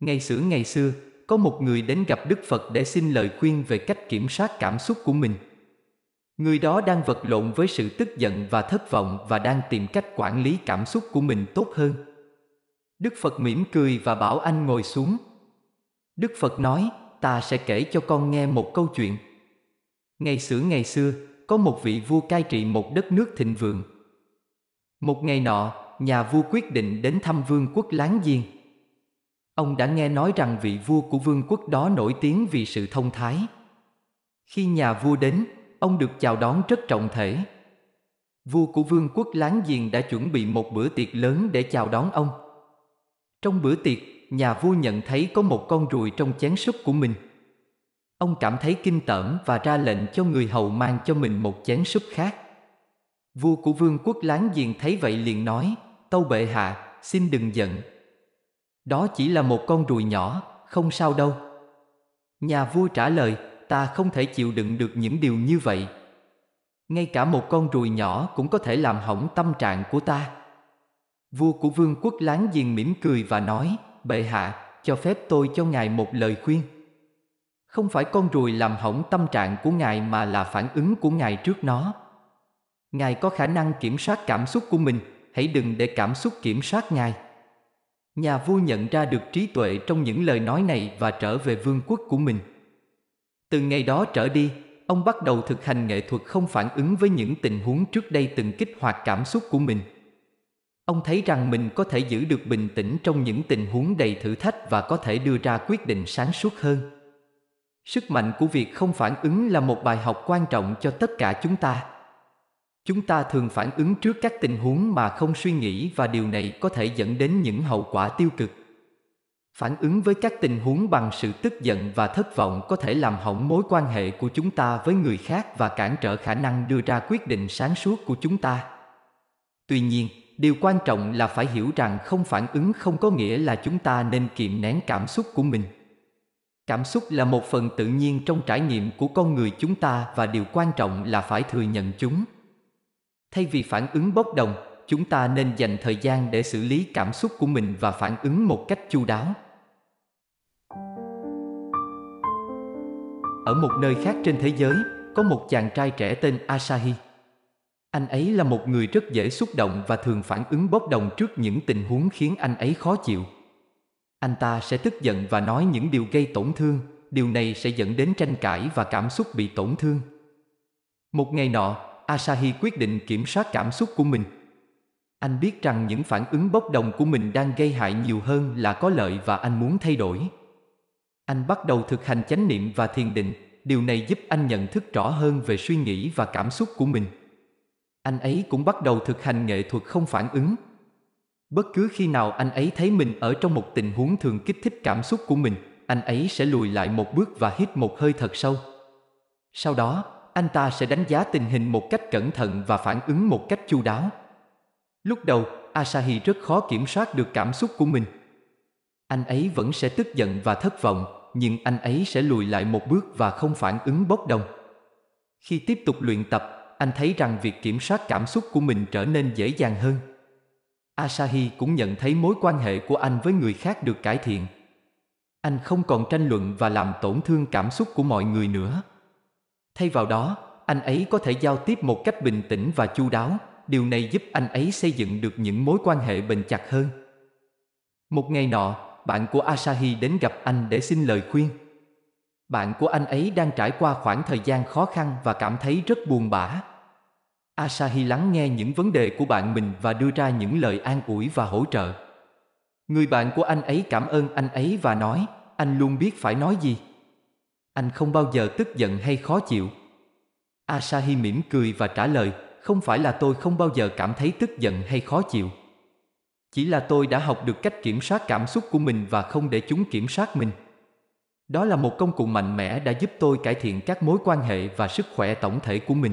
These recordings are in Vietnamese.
Ngày xưa ngày xưa, có một người đến gặp Đức Phật để xin lời khuyên về cách kiểm soát cảm xúc của mình. Người đó đang vật lộn với sự tức giận và thất vọng và đang tìm cách quản lý cảm xúc của mình tốt hơn. Đức Phật mỉm cười và bảo anh ngồi xuống. Đức Phật nói, ta sẽ kể cho con nghe một câu chuyện. Ngày xưa ngày xưa, có một vị vua cai trị một đất nước thịnh vượng. Một ngày nọ, nhà vua quyết định đến thăm vương quốc láng giềng. Ông đã nghe nói rằng vị vua của vương quốc đó nổi tiếng vì sự thông thái. Khi nhà vua đến, ông được chào đón rất trọng thể. Vua của vương quốc láng giềng đã chuẩn bị một bữa tiệc lớn để chào đón ông. Trong bữa tiệc, nhà vua nhận thấy có một con ruồi trong chén súp của mình. Ông cảm thấy kinh tởm và ra lệnh cho người hầu mang cho mình một chén súp khác. Vua của vương quốc láng giềng thấy vậy liền nói, Tâu bệ hạ, xin đừng giận, đó chỉ là một con ruồi nhỏ, không sao đâu. Nhà vua trả lời, ta không thể chịu đựng được những điều như vậy. Ngay cả một con ruồi nhỏ cũng có thể làm hỏng tâm trạng của ta. Vua của vương quốc láng giềng mỉm cười và nói, bệ hạ, cho phép tôi cho ngài một lời khuyên. Không phải con ruồi làm hỏng tâm trạng của ngài mà là phản ứng của ngài trước nó. Ngài có khả năng kiểm soát cảm xúc của mình, hãy đừng để cảm xúc kiểm soát ngài. Nhà vua nhận ra được trí tuệ trong những lời nói này và trở về vương quốc của mình. Từ ngày đó trở đi, ông bắt đầu thực hành nghệ thuật không phản ứng với những tình huống trước đây từng kích hoạt cảm xúc của mình. Ông thấy rằng mình có thể giữ được bình tĩnh trong những tình huống đầy thử thách và có thể đưa ra quyết định sáng suốt hơn. Sức mạnh của việc không phản ứng là một bài học quan trọng cho tất cả chúng ta. Chúng ta thường phản ứng trước các tình huống mà không suy nghĩ và điều này có thể dẫn đến những hậu quả tiêu cực. Phản ứng với các tình huống bằng sự tức giận và thất vọng có thể làm hỏng mối quan hệ của chúng ta với người khác và cản trở khả năng đưa ra quyết định sáng suốt của chúng ta. Tuy nhiên, điều quan trọng là phải hiểu rằng không phản ứng không có nghĩa là chúng ta nên kiềm nén cảm xúc của mình. Cảm xúc là một phần tự nhiên trong trải nghiệm của con người chúng ta và điều quan trọng là phải thừa nhận chúng. Thay vì phản ứng bốc đồng, chúng ta nên dành thời gian để xử lý cảm xúc của mình và phản ứng một cách chu đáo. Ở một nơi khác trên thế giới, có một chàng trai trẻ tên Asahi. Anh ấy là một người rất dễ xúc động và thường phản ứng bốc đồng trước những tình huống khiến anh ấy khó chịu. Anh ta sẽ tức giận và nói những điều gây tổn thương, điều này sẽ dẫn đến tranh cãi và cảm xúc bị tổn thương. Một ngày nọ, Asahi quyết định kiểm soát cảm xúc của mình. Anh biết rằng những phản ứng bốc đồng của mình đang gây hại nhiều hơn là có lợi và anh muốn thay đổi. Anh bắt đầu thực hành chánh niệm và thiền định, điều này giúp anh nhận thức rõ hơn về suy nghĩ và cảm xúc của mình. Anh ấy cũng bắt đầu thực hành nghệ thuật không phản ứng. Bất cứ khi nào anh ấy thấy mình ở trong một tình huống thường kích thích cảm xúc của mình, anh ấy sẽ lùi lại một bước và hít một hơi thật sâu. Sau đó, anh ta sẽ đánh giá tình hình một cách cẩn thận và phản ứng một cách chu đáo. Lúc đầu, Asahi rất khó kiểm soát được cảm xúc của mình. Anh ấy vẫn sẽ tức giận và thất vọng, nhưng anh ấy sẽ lùi lại một bước và không phản ứng bốc đồng. Khi tiếp tục luyện tập, anh thấy rằng việc kiểm soát cảm xúc của mình trở nên dễ dàng hơn. Asahi cũng nhận thấy mối quan hệ của anh với người khác được cải thiện. Anh không còn tranh luận và làm tổn thương cảm xúc của mọi người nữa. Thay vào đó, anh ấy có thể giao tiếp một cách bình tĩnh và chu đáo, điều này giúp anh ấy xây dựng được những mối quan hệ bền chặt hơn. Một ngày nọ, bạn của Asahi đến gặp anh để xin lời khuyên. Bạn của anh ấy đang trải qua khoảng thời gian khó khăn và cảm thấy rất buồn bã. Asahi lắng nghe những vấn đề của bạn mình và đưa ra những lời an ủi và hỗ trợ. Người bạn của anh ấy cảm ơn anh ấy và nói, anh luôn biết phải nói gì. Anh không bao giờ tức giận hay khó chịu. Asahi mỉm cười và trả lời, không phải là tôi không bao giờ cảm thấy tức giận hay khó chịu. Chỉ là tôi đã học được cách kiểm soát cảm xúc của mình và không để chúng kiểm soát mình. Đó là một công cụ mạnh mẽ đã giúp tôi cải thiện các mối quan hệ và sức khỏe tổng thể của mình.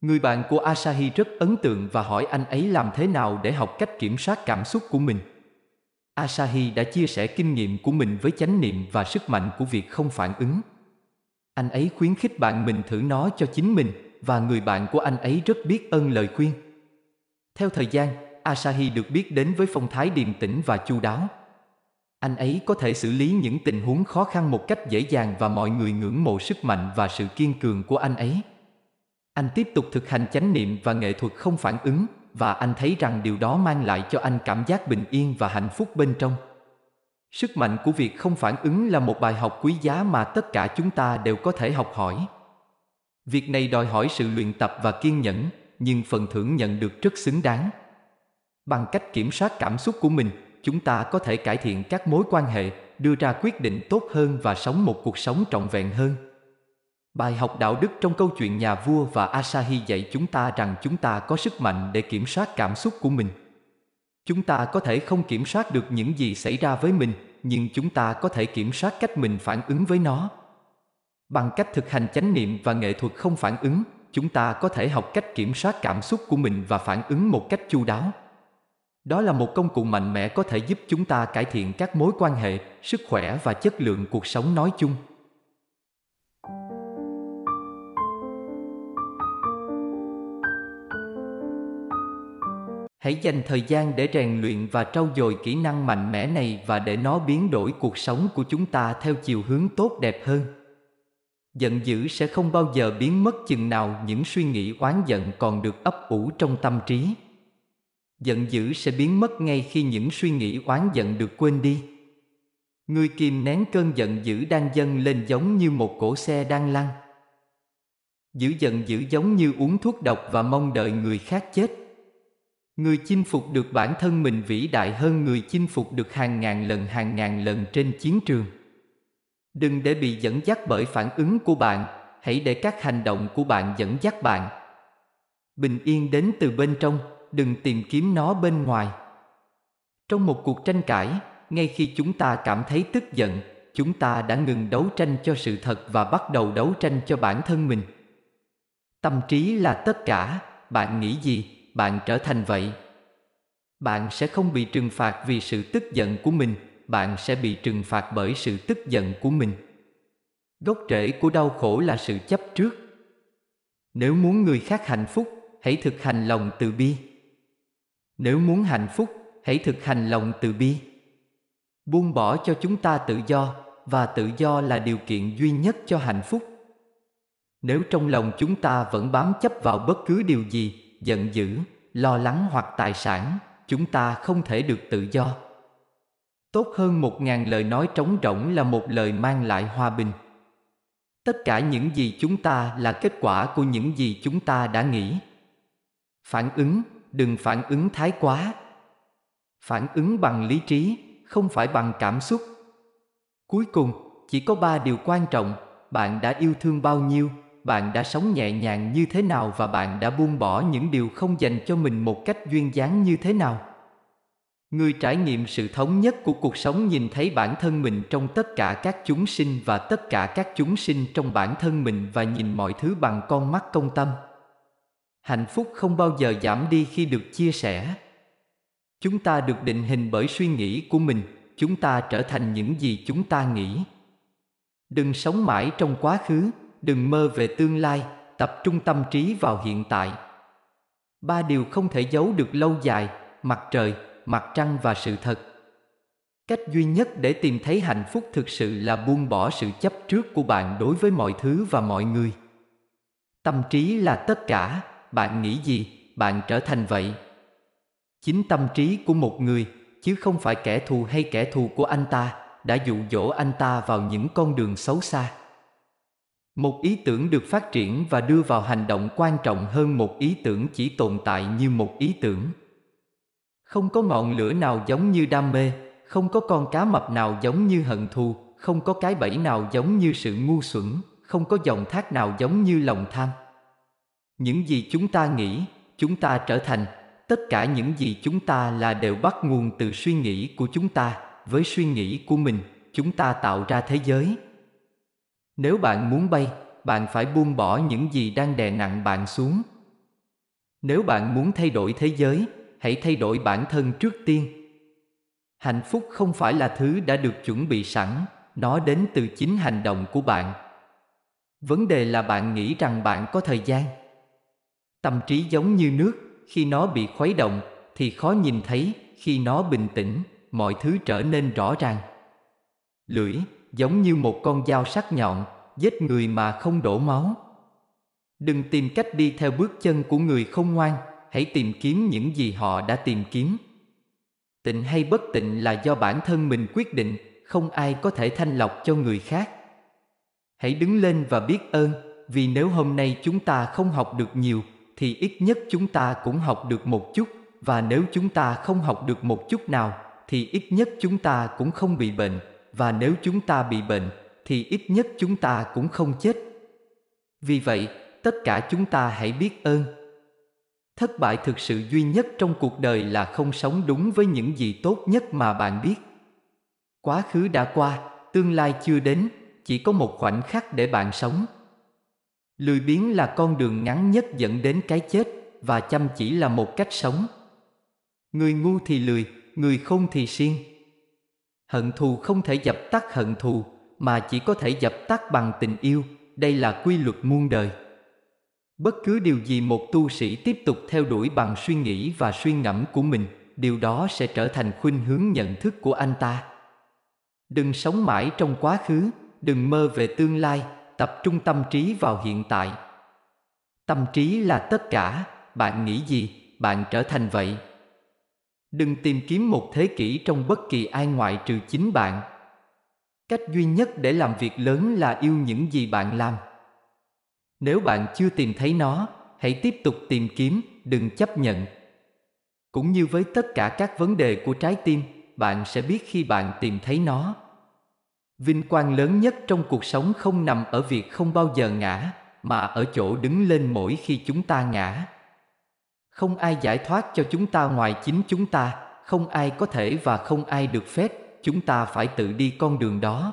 Người bạn của Asahi rất ấn tượng và hỏi anh ấy làm thế nào để học cách kiểm soát cảm xúc của mình. Asahi đã chia sẻ kinh nghiệm của mình với chánh niệm và sức mạnh của việc không phản ứng. Anh ấy khuyến khích bạn mình thử nó cho chính mình và người bạn của anh ấy rất biết ơn lời khuyên. Theo thời gian, Asahi được biết đến với phong thái điềm tĩnh và chu đáo. Anh ấy có thể xử lý những tình huống khó khăn một cách dễ dàng và mọi người ngưỡng mộ sức mạnh và sự kiên cường của anh ấy. Anh tiếp tục thực hành chánh niệm và nghệ thuật không phản ứng và anh thấy rằng điều đó mang lại cho anh cảm giác bình yên và hạnh phúc bên trong sức mạnh của việc không phản ứng là một bài học quý giá mà tất cả chúng ta đều có thể học hỏi việc này đòi hỏi sự luyện tập và kiên nhẫn nhưng phần thưởng nhận được rất xứng đáng bằng cách kiểm soát cảm xúc của mình chúng ta có thể cải thiện các mối quan hệ đưa ra quyết định tốt hơn và sống một cuộc sống trọn vẹn hơn Bài học đạo đức trong câu chuyện nhà vua và Asahi dạy chúng ta rằng chúng ta có sức mạnh để kiểm soát cảm xúc của mình. Chúng ta có thể không kiểm soát được những gì xảy ra với mình, nhưng chúng ta có thể kiểm soát cách mình phản ứng với nó. Bằng cách thực hành chánh niệm và nghệ thuật không phản ứng, chúng ta có thể học cách kiểm soát cảm xúc của mình và phản ứng một cách chu đáo. Đó là một công cụ mạnh mẽ có thể giúp chúng ta cải thiện các mối quan hệ, sức khỏe và chất lượng cuộc sống nói chung. Hãy dành thời gian để rèn luyện và trau dồi kỹ năng mạnh mẽ này và để nó biến đổi cuộc sống của chúng ta theo chiều hướng tốt đẹp hơn. Giận dữ sẽ không bao giờ biến mất chừng nào những suy nghĩ oán giận còn được ấp ủ trong tâm trí. Giận dữ sẽ biến mất ngay khi những suy nghĩ oán giận được quên đi. Người kìm nén cơn giận dữ đang dâng lên giống như một cỗ xe đang lăn. Giữ giận dữ giống như uống thuốc độc và mong đợi người khác chết. Người chinh phục được bản thân mình vĩ đại hơn người chinh phục được hàng ngàn lần hàng ngàn lần trên chiến trường. Đừng để bị dẫn dắt bởi phản ứng của bạn, hãy để các hành động của bạn dẫn dắt bạn. Bình yên đến từ bên trong, đừng tìm kiếm nó bên ngoài. Trong một cuộc tranh cãi, ngay khi chúng ta cảm thấy tức giận, chúng ta đã ngừng đấu tranh cho sự thật và bắt đầu đấu tranh cho bản thân mình. Tâm trí là tất cả, bạn nghĩ gì, bạn trở thành vậy bạn sẽ không bị trừng phạt vì sự tức giận của mình bạn sẽ bị trừng phạt bởi sự tức giận của mình gốc rễ của đau khổ là sự chấp trước nếu muốn người khác hạnh phúc hãy thực hành lòng từ bi nếu muốn hạnh phúc hãy thực hành lòng từ bi buông bỏ cho chúng ta tự do và tự do là điều kiện duy nhất cho hạnh phúc nếu trong lòng chúng ta vẫn bám chấp vào bất cứ điều gì giận dữ, lo lắng hoặc tài sản, chúng ta không thể được tự do. Tốt hơn một ngàn lời nói trống rỗng là một lời mang lại hòa bình. Tất cả những gì chúng ta là kết quả của những gì chúng ta đã nghĩ. Phản ứng, đừng phản ứng thái quá. Phản ứng bằng lý trí, không phải bằng cảm xúc. Cuối cùng, chỉ có ba điều quan trọng, bạn đã yêu thương bao nhiêu, bạn đã sống nhẹ nhàng như thế nào và bạn đã buông bỏ những điều không dành cho mình một cách duyên dáng như thế nào người trải nghiệm sự thống nhất của cuộc sống nhìn thấy bản thân mình trong tất cả các chúng sinh và tất cả các chúng sinh trong bản thân mình và nhìn mọi thứ bằng con mắt công tâm hạnh phúc không bao giờ giảm đi khi được chia sẻ chúng ta được định hình bởi suy nghĩ của mình chúng ta trở thành những gì chúng ta nghĩ đừng sống mãi trong quá khứ đừng mơ về tương lai, tập trung tâm trí vào hiện tại. Ba điều không thể giấu được lâu dài, mặt trời, mặt trăng và sự thật. Cách duy nhất để tìm thấy hạnh phúc thực sự là buông bỏ sự chấp trước của bạn đối với mọi thứ và mọi người. Tâm trí là tất cả, bạn nghĩ gì, bạn trở thành vậy. Chính tâm trí của một người, chứ không phải kẻ thù hay kẻ thù của anh ta, đã dụ dỗ anh ta vào những con đường xấu xa một ý tưởng được phát triển và đưa vào hành động quan trọng hơn một ý tưởng chỉ tồn tại như một ý tưởng không có ngọn lửa nào giống như đam mê không có con cá mập nào giống như hận thù không có cái bẫy nào giống như sự ngu xuẩn không có dòng thác nào giống như lòng tham những gì chúng ta nghĩ chúng ta trở thành tất cả những gì chúng ta là đều bắt nguồn từ suy nghĩ của chúng ta với suy nghĩ của mình chúng ta tạo ra thế giới nếu bạn muốn bay, bạn phải buông bỏ những gì đang đè nặng bạn xuống. Nếu bạn muốn thay đổi thế giới, hãy thay đổi bản thân trước tiên. Hạnh phúc không phải là thứ đã được chuẩn bị sẵn, nó đến từ chính hành động của bạn. Vấn đề là bạn nghĩ rằng bạn có thời gian. Tâm trí giống như nước, khi nó bị khuấy động thì khó nhìn thấy, khi nó bình tĩnh, mọi thứ trở nên rõ ràng. Lưỡi, giống như một con dao sắc nhọn, giết người mà không đổ máu. Đừng tìm cách đi theo bước chân của người không ngoan, hãy tìm kiếm những gì họ đã tìm kiếm. Tịnh hay bất tịnh là do bản thân mình quyết định, không ai có thể thanh lọc cho người khác. Hãy đứng lên và biết ơn, vì nếu hôm nay chúng ta không học được nhiều, thì ít nhất chúng ta cũng học được một chút, và nếu chúng ta không học được một chút nào, thì ít nhất chúng ta cũng không bị bệnh và nếu chúng ta bị bệnh thì ít nhất chúng ta cũng không chết. Vì vậy, tất cả chúng ta hãy biết ơn. Thất bại thực sự duy nhất trong cuộc đời là không sống đúng với những gì tốt nhất mà bạn biết. Quá khứ đã qua, tương lai chưa đến, chỉ có một khoảnh khắc để bạn sống. Lười biếng là con đường ngắn nhất dẫn đến cái chết và chăm chỉ là một cách sống. Người ngu thì lười, người không thì siêng. Hận thù không thể dập tắt hận thù, mà chỉ có thể dập tắt bằng tình yêu, đây là quy luật muôn đời. Bất cứ điều gì một tu sĩ tiếp tục theo đuổi bằng suy nghĩ và suy ngẫm của mình, điều đó sẽ trở thành khuynh hướng nhận thức của anh ta. Đừng sống mãi trong quá khứ, đừng mơ về tương lai, tập trung tâm trí vào hiện tại. Tâm trí là tất cả, bạn nghĩ gì, bạn trở thành vậy. Đừng tìm kiếm một thế kỷ trong bất kỳ ai ngoại trừ chính bạn. Cách duy nhất để làm việc lớn là yêu những gì bạn làm. Nếu bạn chưa tìm thấy nó, hãy tiếp tục tìm kiếm, đừng chấp nhận. Cũng như với tất cả các vấn đề của trái tim, bạn sẽ biết khi bạn tìm thấy nó. Vinh quang lớn nhất trong cuộc sống không nằm ở việc không bao giờ ngã, mà ở chỗ đứng lên mỗi khi chúng ta ngã. Không ai giải thoát cho chúng ta ngoài chính chúng ta, không ai có thể và không ai được phép, chúng ta phải tự đi con đường đó.